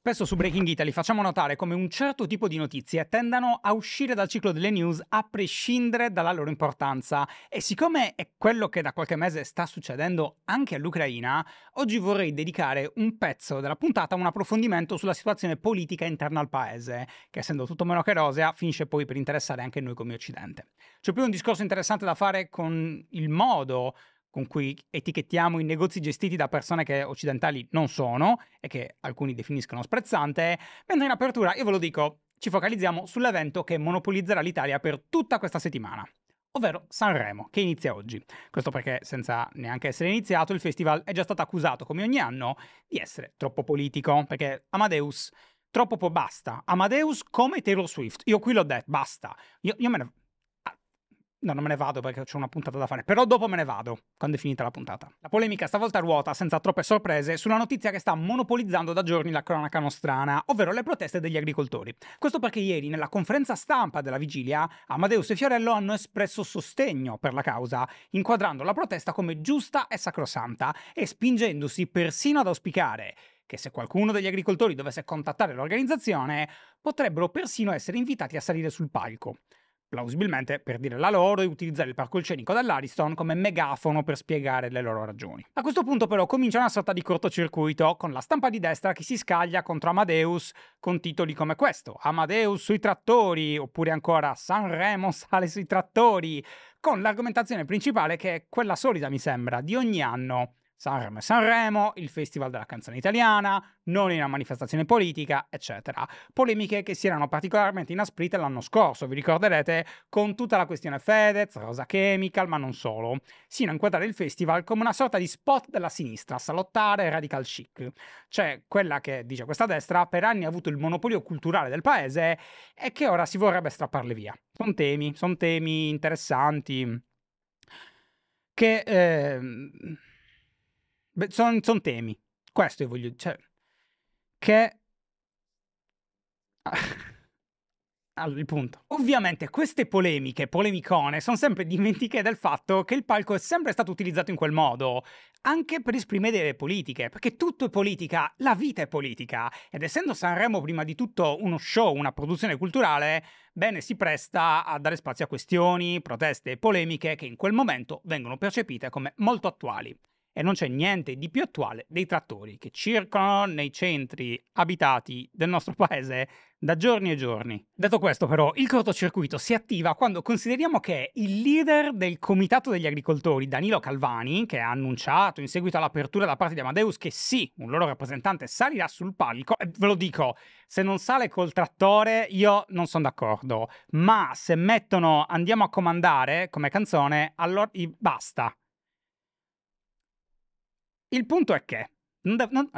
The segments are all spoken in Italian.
Spesso su Breaking Italy facciamo notare come un certo tipo di notizie tendano a uscire dal ciclo delle news a prescindere dalla loro importanza e siccome è quello che da qualche mese sta succedendo anche all'Ucraina, oggi vorrei dedicare un pezzo della puntata a un approfondimento sulla situazione politica interna al paese, che essendo tutto meno che rosea finisce poi per interessare anche noi come Occidente. C'è più un discorso interessante da fare con il modo con cui etichettiamo i negozi gestiti da persone che occidentali non sono e che alcuni definiscono sprezzante, mentre in apertura, io ve lo dico, ci focalizziamo sull'evento che monopolizzerà l'Italia per tutta questa settimana. Ovvero Sanremo, che inizia oggi. Questo perché, senza neanche essere iniziato, il festival è già stato accusato, come ogni anno, di essere troppo politico. Perché Amadeus, troppo po' basta. Amadeus come Taylor Swift. Io qui l'ho detto, basta. Io, io me ne No, non me ne vado perché ho una puntata da fare, però dopo me ne vado quando è finita la puntata. La polemica stavolta ruota, senza troppe sorprese, sulla notizia che sta monopolizzando da giorni la cronaca nostrana, ovvero le proteste degli agricoltori. Questo perché ieri, nella conferenza stampa della vigilia, Amadeus e Fiorello hanno espresso sostegno per la causa, inquadrando la protesta come giusta e sacrosanta e spingendosi persino ad auspicare che se qualcuno degli agricoltori dovesse contattare l'organizzazione, potrebbero persino essere invitati a salire sul palco plausibilmente per dire la loro e utilizzare il palcoscenico dall'Ariston come megafono per spiegare le loro ragioni. A questo punto però comincia una sorta di cortocircuito con la stampa di destra che si scaglia contro Amadeus con titoli come questo, Amadeus sui trattori, oppure ancora Sanremo sale sui trattori, con l'argomentazione principale che è quella solida mi sembra di ogni anno Sanremo e Sanremo, il Festival della canzone italiana, non in una manifestazione politica, eccetera. Polemiche che si erano particolarmente inasprite l'anno scorso, vi ricorderete, con tutta la questione Fedez, Rosa Chemical, ma non solo, sino a inquadrare il festival come una sorta di spot della sinistra, salottare e radical chic. Cioè quella che, dice questa destra, per anni ha avuto il monopolio culturale del paese e che ora si vorrebbe strapparle via. Sono temi, sono temi interessanti che... Eh sono son temi. Questo io voglio... Cioè, che... Allora, il punto. Ovviamente queste polemiche, polemicone, sono sempre dimentiche del fatto che il palco è sempre stato utilizzato in quel modo, anche per esprimere delle politiche, perché tutto è politica, la vita è politica, ed essendo Sanremo prima di tutto uno show, una produzione culturale, bene si presta a dare spazio a questioni, proteste e polemiche che in quel momento vengono percepite come molto attuali e non c'è niente di più attuale dei trattori che circolano nei centri abitati del nostro paese da giorni e giorni. Detto questo però, il cortocircuito si attiva quando consideriamo che il leader del Comitato degli Agricoltori, Danilo Calvani, che ha annunciato in seguito all'apertura da parte di Amadeus che sì, un loro rappresentante salirà sul palco, e ve lo dico, se non sale col trattore io non sono d'accordo, ma se mettono Andiamo a comandare come canzone, allora basta. Il punto è che... Non non...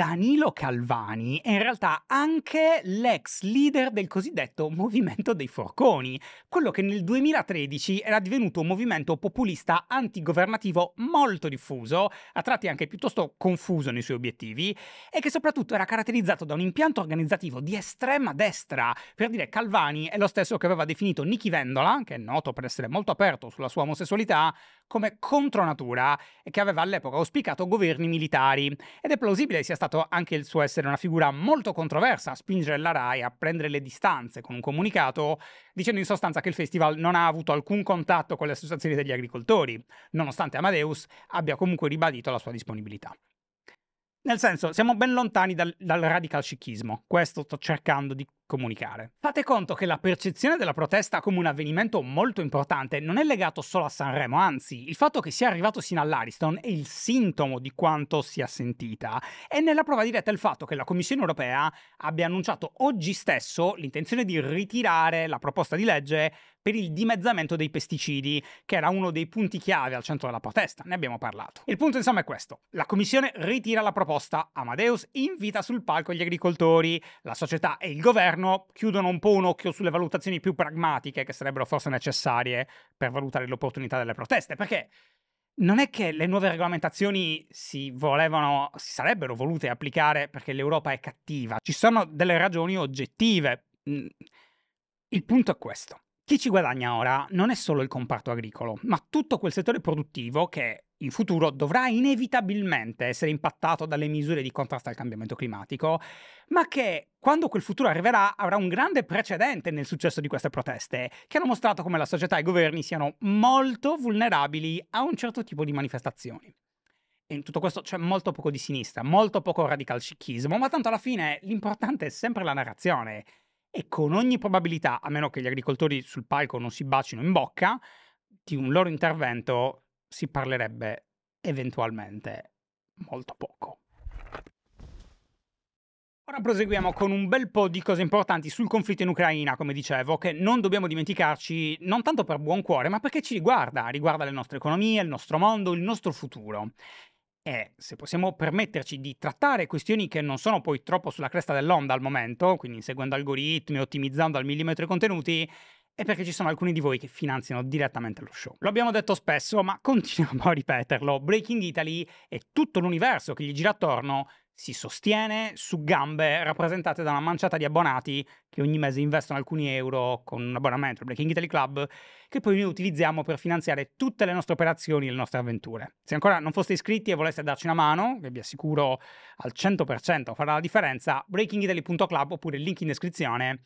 Danilo Calvani è in realtà anche l'ex leader del cosiddetto Movimento dei Forconi, quello che nel 2013 era divenuto un movimento populista antigovernativo molto diffuso, a tratti anche piuttosto confuso nei suoi obiettivi, e che soprattutto era caratterizzato da un impianto organizzativo di estrema destra. Per dire, Calvani è lo stesso che aveva definito Nicky Vendola, che è noto per essere molto aperto sulla sua omosessualità, come contro natura e che aveva all'epoca auspicato governi militari. Ed è plausibile sia stato aiutato anche il suo essere una figura molto controversa a spingere la RAI a prendere le distanze con un comunicato dicendo in sostanza che il festival non ha avuto alcun contatto con le associazioni degli agricoltori, nonostante Amadeus abbia comunque ribadito la sua disponibilità. Nel senso, siamo ben lontani dal, dal radical chicchismo, questo sto cercando di comunicare. Fate conto che la percezione della protesta come un avvenimento molto importante non è legato solo a Sanremo, anzi, il fatto che sia arrivato sino all'Ariston è il sintomo di quanto sia sentita. È nella prova diretta il fatto che la Commissione europea abbia annunciato oggi stesso l'intenzione di ritirare la proposta di legge per il dimezzamento dei pesticidi, che era uno dei punti chiave al centro della protesta, ne abbiamo parlato. Il punto insomma è questo, la Commissione ritira la proposta, Amadeus invita sul palco gli agricoltori, la società e il governo governo chiudono un po' un occhio sulle valutazioni più pragmatiche che sarebbero forse necessarie per valutare l'opportunità delle proteste, perché non è che le nuove regolamentazioni si volevano, si sarebbero volute applicare perché l'Europa è cattiva, ci sono delle ragioni oggettive. Mm, il punto è questo. Chi ci guadagna ora non è solo il comparto agricolo, ma tutto quel settore produttivo che in futuro dovrà inevitabilmente essere impattato dalle misure di contrasto al cambiamento climatico, ma che quando quel futuro arriverà avrà un grande precedente nel successo di queste proteste, che hanno mostrato come la società e i governi siano molto vulnerabili a un certo tipo di manifestazioni. E in tutto questo c'è molto poco di sinistra, molto poco radical chicchismo, ma tanto alla fine l'importante è sempre la narrazione. E con ogni probabilità, a meno che gli agricoltori sul palco non si bacino in bocca, di un loro intervento si parlerebbe eventualmente molto poco. Ora proseguiamo con un bel po' di cose importanti sul conflitto in Ucraina, come dicevo, che non dobbiamo dimenticarci non tanto per buon cuore, ma perché ci riguarda, riguarda le nostre economie, il nostro mondo, il nostro futuro. E se possiamo permetterci di trattare questioni che non sono poi troppo sulla cresta dell'onda al momento, quindi inseguendo algoritmi, ottimizzando al millimetro i contenuti, è perché ci sono alcuni di voi che finanziano direttamente lo show. Lo abbiamo detto spesso, ma continuiamo a ripeterlo. Breaking Italy e tutto l'universo che gli gira attorno si sostiene su gambe rappresentate da una manciata di abbonati che ogni mese investono alcuni euro con un abbonamento al Breaking Italy Club, che poi noi utilizziamo per finanziare tutte le nostre operazioni e le nostre avventure. Se ancora non foste iscritti e voleste darci una mano, che vi assicuro al 100% farà la differenza, breakingitaly.club oppure il link in descrizione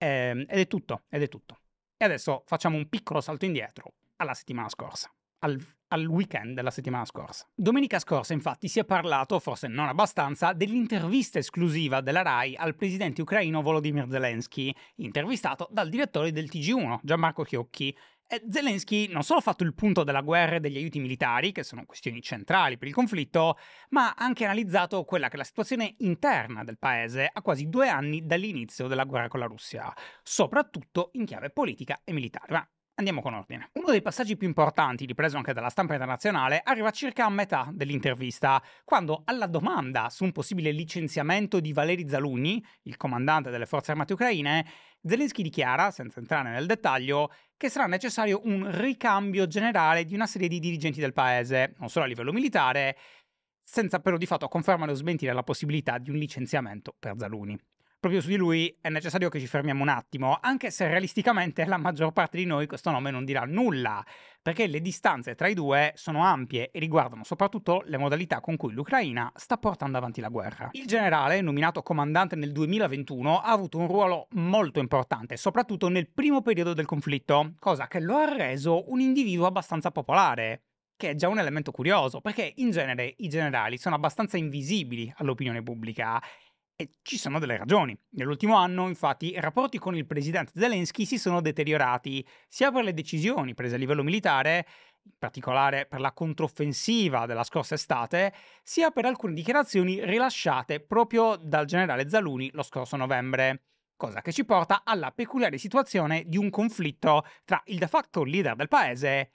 Ehm, ed è tutto, ed è tutto. E adesso facciamo un piccolo salto indietro alla settimana scorsa, al, al, weekend della settimana scorsa. Domenica scorsa, infatti, si è parlato, forse non abbastanza, dell'intervista esclusiva della RAI al presidente ucraino Volodymyr Zelensky, intervistato dal direttore del TG1, Gianmarco Chiocchi, eh, Zelensky non solo ha fatto il punto della guerra e degli aiuti militari, che sono questioni centrali per il conflitto, ma ha anche analizzato quella che è la situazione interna del paese a quasi due anni dall'inizio della guerra con la Russia, soprattutto in chiave politica e militare. Ma Andiamo con ordine. Uno dei passaggi più importanti, ripreso anche dalla stampa internazionale, arriva circa a metà dell'intervista, quando alla domanda su un possibile licenziamento di Valery Zalugni, il comandante delle forze armate ucraine, Zelensky dichiara, senza entrare nel dettaglio, che sarà necessario un ricambio generale di una serie di dirigenti del paese, non solo a livello militare, senza però di fatto confermare o smentire la possibilità di un licenziamento per Zaluni proprio su di lui è necessario che ci fermiamo un attimo, anche se realisticamente la maggior parte di noi questo nome non dirà nulla, perché le distanze tra i due sono ampie e riguardano soprattutto le modalità con cui l'Ucraina sta portando avanti la guerra. Il generale, nominato comandante nel 2021, ha avuto un ruolo molto importante, soprattutto nel primo periodo del conflitto, cosa che lo ha reso un individuo abbastanza popolare che è già un elemento curioso, perché in genere i generali sono abbastanza invisibili all'opinione pubblica e ci sono delle ragioni. Nell'ultimo anno, infatti, i rapporti con il presidente Zelensky si sono deteriorati, sia per le decisioni prese a livello militare, in particolare per la controffensiva della scorsa estate, sia per alcune dichiarazioni rilasciate proprio dal generale Zaluni lo scorso novembre. Cosa che ci porta alla peculiare situazione di un conflitto tra il de facto leader del paese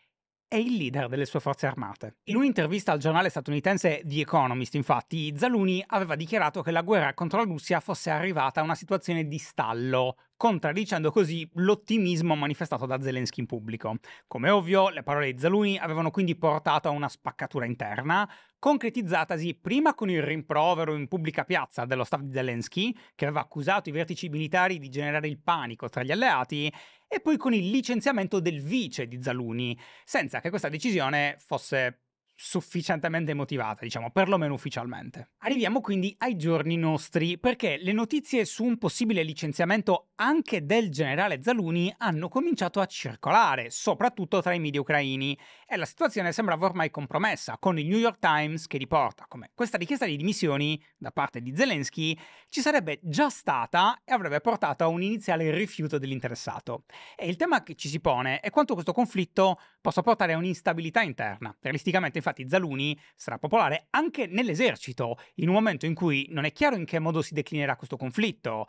è il leader delle sue forze armate. In un'intervista al giornale statunitense The Economist, infatti, Zaluni aveva dichiarato che la guerra contro la Russia fosse arrivata a una situazione di stallo, contraddicendo così l'ottimismo manifestato da Zelensky in pubblico. Come ovvio, le parole di Zaluni avevano quindi portato a una spaccatura interna, concretizzatasi prima con il rimprovero in pubblica piazza dello staff di Zelensky, che aveva accusato i vertici militari di generare il panico tra gli alleati, e poi con il licenziamento del vice di Zaluni, senza che questa decisione fosse sufficientemente motivata, diciamo, perlomeno ufficialmente. Arriviamo quindi ai giorni nostri, perché le notizie su un possibile licenziamento anche del generale Zaluni hanno cominciato a circolare, soprattutto tra i media ucraini, e la situazione sembrava ormai compromessa, con il New York Times che riporta come questa richiesta di dimissioni da parte di Zelensky ci sarebbe già stata e avrebbe portato a un iniziale rifiuto dell'interessato. E il tema che ci si pone è quanto questo conflitto possa portare a un'instabilità interna. Realisticamente, infatti, Zaluni sarà popolare anche nell'esercito, in un momento in cui non è chiaro in che modo si declinerà questo conflitto,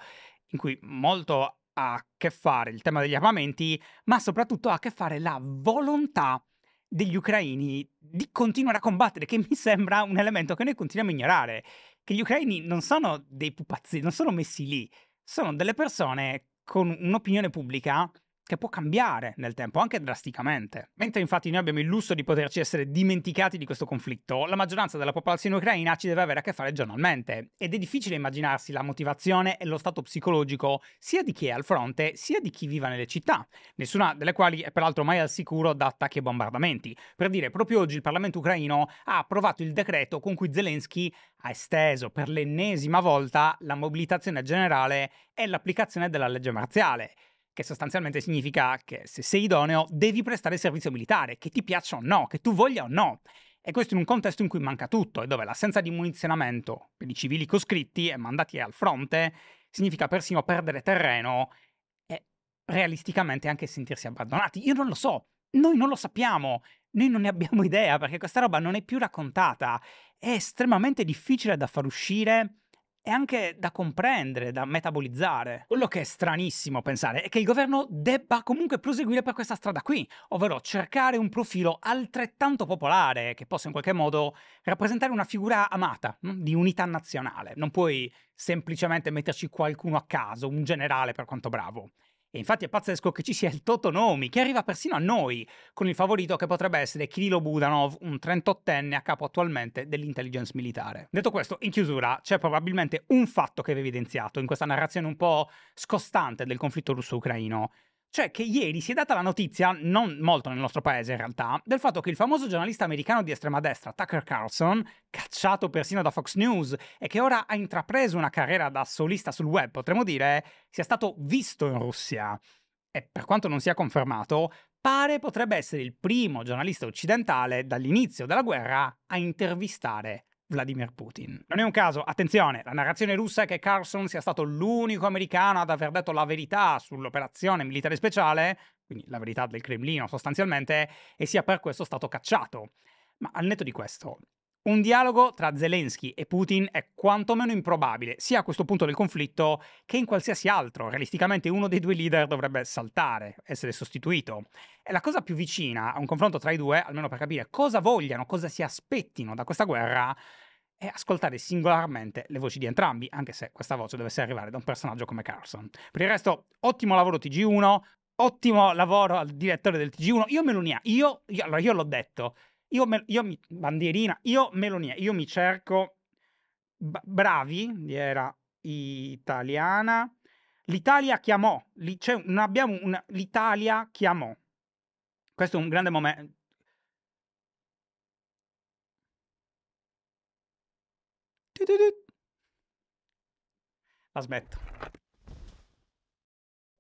in cui molto ha a che fare il tema degli armamenti, ma soprattutto ha a che fare la volontà degli ucraini di continuare a combattere, che mi sembra un elemento che noi continuiamo a ignorare, che gli ucraini non sono dei pupazzi, non sono messi lì, sono delle persone con un'opinione pubblica che può cambiare nel tempo, anche drasticamente. Mentre infatti noi abbiamo il lusso di poterci essere dimenticati di questo conflitto, la maggioranza della popolazione ucraina ci deve avere a che fare giornalmente ed è difficile immaginarsi la motivazione e lo stato psicologico sia di chi è al fronte sia di chi vive nelle città, nessuna delle quali è peraltro mai al sicuro da attacchi e bombardamenti. Per dire, proprio oggi il Parlamento ucraino ha approvato il decreto con cui Zelensky ha esteso per l'ennesima volta la mobilitazione generale e l'applicazione della legge marziale che sostanzialmente significa che se sei idoneo devi prestare servizio militare, che ti piaccia o no, che tu voglia o no. E questo in un contesto in cui manca tutto e dove l'assenza di munizionamento per i civili coscritti e mandati al fronte significa persino perdere terreno e realisticamente anche sentirsi abbandonati. Io non lo so, noi non lo sappiamo, noi non ne abbiamo idea perché questa roba non è più raccontata. È estremamente difficile da far uscire è anche da comprendere, da metabolizzare. Quello che è stranissimo pensare è che il governo debba comunque proseguire per questa strada qui, ovvero cercare un profilo altrettanto popolare che possa in qualche modo rappresentare una figura amata mm, di unità nazionale. Non puoi semplicemente metterci qualcuno a caso, un generale per quanto bravo. E infatti è pazzesco che ci sia il Totonomi, che arriva persino a noi, con il favorito che potrebbe essere Kirilo Budanov, un 38enne a capo attualmente dell'intelligence militare. Detto questo, in chiusura c'è probabilmente un fatto che va evidenziato in questa narrazione un po' scostante del conflitto russo-ucraino, cioè che ieri si è data la notizia, non molto nel nostro paese in realtà, del fatto che il famoso giornalista americano di estrema destra Tucker Carlson, cacciato persino da Fox News e che ora ha intrapreso una carriera da solista sul web, potremmo dire, sia stato visto in Russia. E per quanto non sia confermato, pare potrebbe essere il primo giornalista occidentale dall'inizio della guerra a intervistare Vladimir Putin. Non è un caso, attenzione, la narrazione russa è che Carlson sia stato l'unico americano ad aver detto la verità sull'operazione militare speciale, quindi la verità del Cremlino sostanzialmente, e sia per questo stato cacciato. Ma al netto di questo, un dialogo tra Zelensky e Putin è quantomeno improbabile, sia a questo punto del conflitto che in qualsiasi altro. Realisticamente uno dei due leader dovrebbe saltare, essere sostituito. E la cosa più vicina a un confronto tra i due, almeno per capire cosa vogliano, cosa si aspettino da questa guerra, è ascoltare singolarmente le voci di entrambi, anche se questa voce dovesse arrivare da un personaggio come Carson. Per il resto, ottimo lavoro TG1, ottimo lavoro al direttore del TG1. Io me lo nia, io, io, allora io l'ho detto io, me, io mi, bandierina, io Melonia, io mi cerco bravi, era italiana. L'Italia chiamò, li, cioè, non abbiamo una, l'Italia chiamò. Questo è un grande momento. La smetto.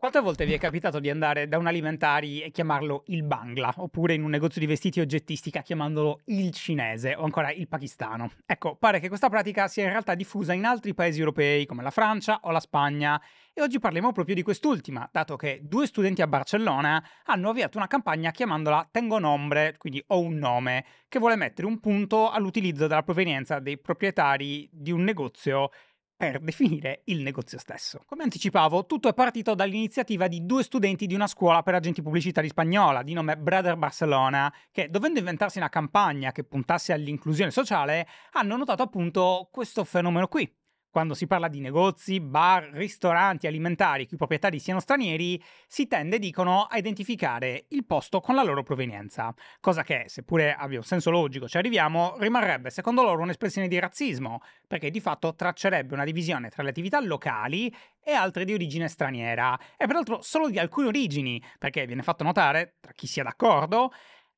Quante volte vi è capitato di andare da un alimentari e chiamarlo il Bangla, oppure in un negozio di vestiti oggettistica chiamandolo il cinese o ancora il pakistano? Ecco, pare che questa pratica sia in realtà diffusa in altri paesi europei come la Francia o la Spagna e oggi parliamo proprio di quest'ultima, dato che due studenti a Barcellona hanno avviato una campagna chiamandola Tengo nombre, quindi ho un nome, che vuole mettere un punto all'utilizzo della provenienza dei proprietari di un negozio per definire il negozio stesso. Come anticipavo, tutto è partito dall'iniziativa di due studenti di una scuola per agenti pubblicitari spagnola di nome Brother Barcelona, che dovendo inventarsi una campagna che puntasse all'inclusione sociale, hanno notato appunto questo fenomeno qui, quando si parla di negozi, bar, ristoranti alimentari cui i proprietari siano stranieri, si tende, dicono, a identificare il posto con la loro provenienza, cosa che, seppure abbia un senso logico, ci arriviamo, rimarrebbe secondo loro un'espressione di razzismo, perché di fatto traccerebbe una divisione tra le attività locali e altre di origine straniera, e peraltro solo di alcune origini, perché viene fatto notare, tra chi sia d'accordo,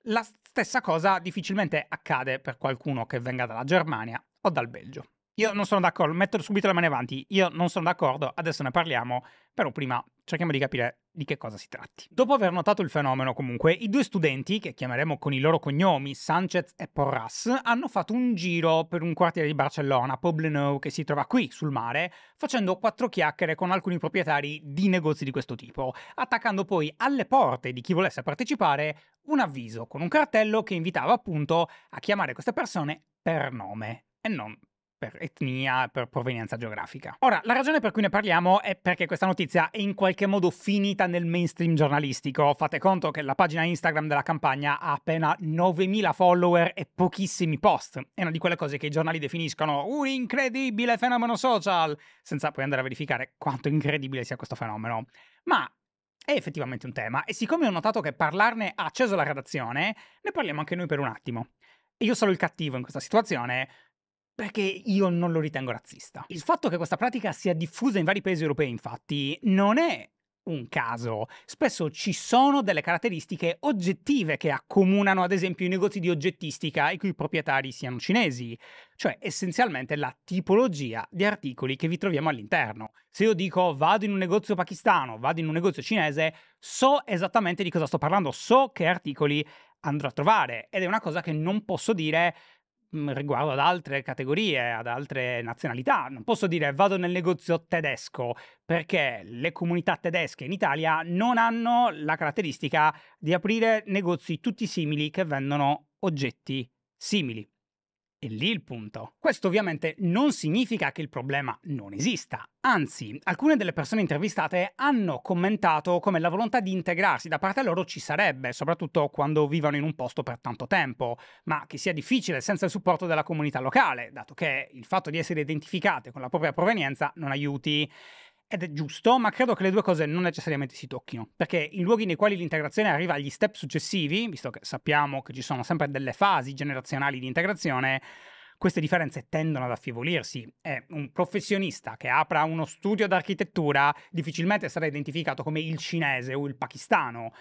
la stessa cosa difficilmente accade per qualcuno che venga dalla Germania o dal Belgio. Io non sono d'accordo, metto subito le mani avanti. Io non sono d'accordo, adesso ne parliamo, però prima cerchiamo di capire di che cosa si tratti. Dopo aver notato il fenomeno, comunque, i due studenti, che chiameremo con i loro cognomi Sanchez e Porras, hanno fatto un giro per un quartiere di Barcellona, Poblenou, che si trova qui sul mare, facendo quattro chiacchiere con alcuni proprietari di negozi di questo tipo, attaccando poi alle porte di chi volesse partecipare un avviso con un cartello che invitava appunto a chiamare queste persone per nome e non per etnia, per provenienza geografica. Ora, la ragione per cui ne parliamo è perché questa notizia è in qualche modo finita nel mainstream giornalistico. Fate conto che la pagina Instagram della campagna ha appena 9.000 follower e pochissimi post. È una di quelle cose che i giornali definiscono un incredibile fenomeno social, senza poi andare a verificare quanto incredibile sia questo fenomeno. Ma è effettivamente un tema e siccome ho notato che parlarne ha acceso la redazione, ne parliamo anche noi per un attimo. E io sono il cattivo in questa situazione, perché io non lo ritengo razzista. Il fatto che questa pratica sia diffusa in vari paesi europei, infatti, non è un caso. Spesso ci sono delle caratteristiche oggettive che accomunano ad esempio i negozi di oggettistica i cui proprietari siano cinesi, cioè essenzialmente la tipologia di articoli che vi troviamo all'interno. Se io dico vado in un negozio pakistano, vado in un negozio cinese, so esattamente di cosa sto parlando, so che articoli andrò a trovare ed è una cosa che non posso dire Mm, riguardo ad altre categorie, ad altre nazionalità. Non posso dire vado nel negozio tedesco perché le comunità tedesche in Italia non hanno la caratteristica di aprire negozi tutti simili che vendono oggetti simili. E lì il punto. Questo ovviamente non significa che il problema non esista. Anzi, alcune delle persone intervistate hanno commentato come la volontà di integrarsi da parte loro ci sarebbe, soprattutto quando vivono in un posto per tanto tempo, ma che sia difficile senza il supporto della comunità locale, dato che il fatto di essere identificate con la propria provenienza non aiuti. Ed è giusto, ma credo che le due cose non necessariamente si tocchino, perché in luoghi nei quali l'integrazione arriva agli step successivi, visto che sappiamo che ci sono sempre delle fasi generazionali di integrazione, queste differenze tendono ad affievolirsi e un professionista che apra uno studio d'architettura difficilmente sarà identificato come il cinese o il pakistano,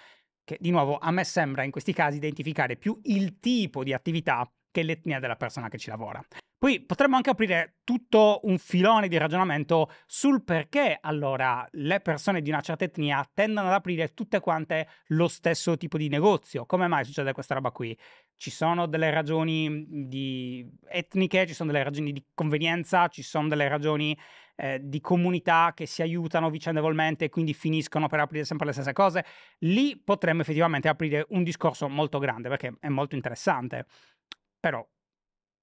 che di nuovo a me sembra in questi casi identificare più il tipo di attività che l'etnia della persona che ci lavora. Qui potremmo anche aprire tutto un filone di ragionamento sul perché allora le persone di una certa etnia tendono ad aprire tutte quante lo stesso tipo di negozio. Come mai succede questa roba qui? Ci sono delle ragioni mhmm, etniche, ci sono delle ragioni di convenienza, ci sono delle ragioni eh, di comunità che si aiutano vicendevolmente e quindi finiscono per aprire sempre le stesse cose. Lì potremmo effettivamente aprire un discorso molto grande perché è molto interessante. Però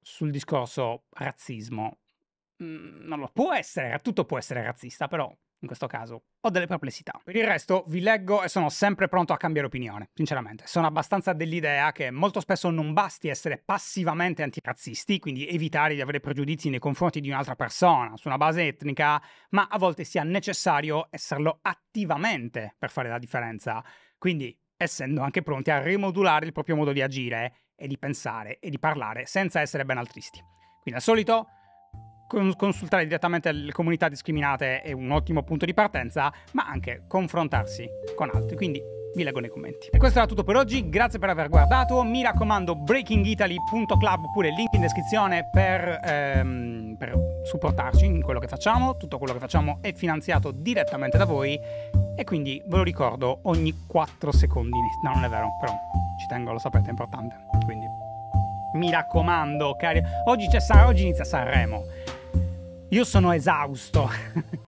sul discorso razzismo, mm, non lo può essere, tutto può essere razzista, però in questo caso ho delle perplessità. Per il resto vi leggo e sono sempre pronto a cambiare opinione, sinceramente. Sono abbastanza dell'idea che molto spesso non basti essere passivamente antirazzisti, quindi evitare di avere pregiudizi nei confronti di un'altra persona su una base etnica, ma a volte sia necessario esserlo attivamente per fare la differenza. Quindi essendo anche pronti a rimodulare il proprio modo di agire e di pensare e di parlare senza essere ben altristi. Quindi al solito consultare direttamente le comunità discriminate è un ottimo punto di partenza, ma anche confrontarsi con altri. Quindi vi leggo nei commenti. E questo era tutto per oggi, grazie per aver guardato, mi raccomando breakingitaly.club oppure link in descrizione per, ehm, per supportarci in quello che facciamo, tutto quello che facciamo è finanziato direttamente da voi e quindi ve lo ricordo ogni 4 secondi, no non è vero, però ci tengo, lo sapete, è importante mi raccomando, cari. Oggi, San... Oggi inizia Sanremo. Io sono esausto.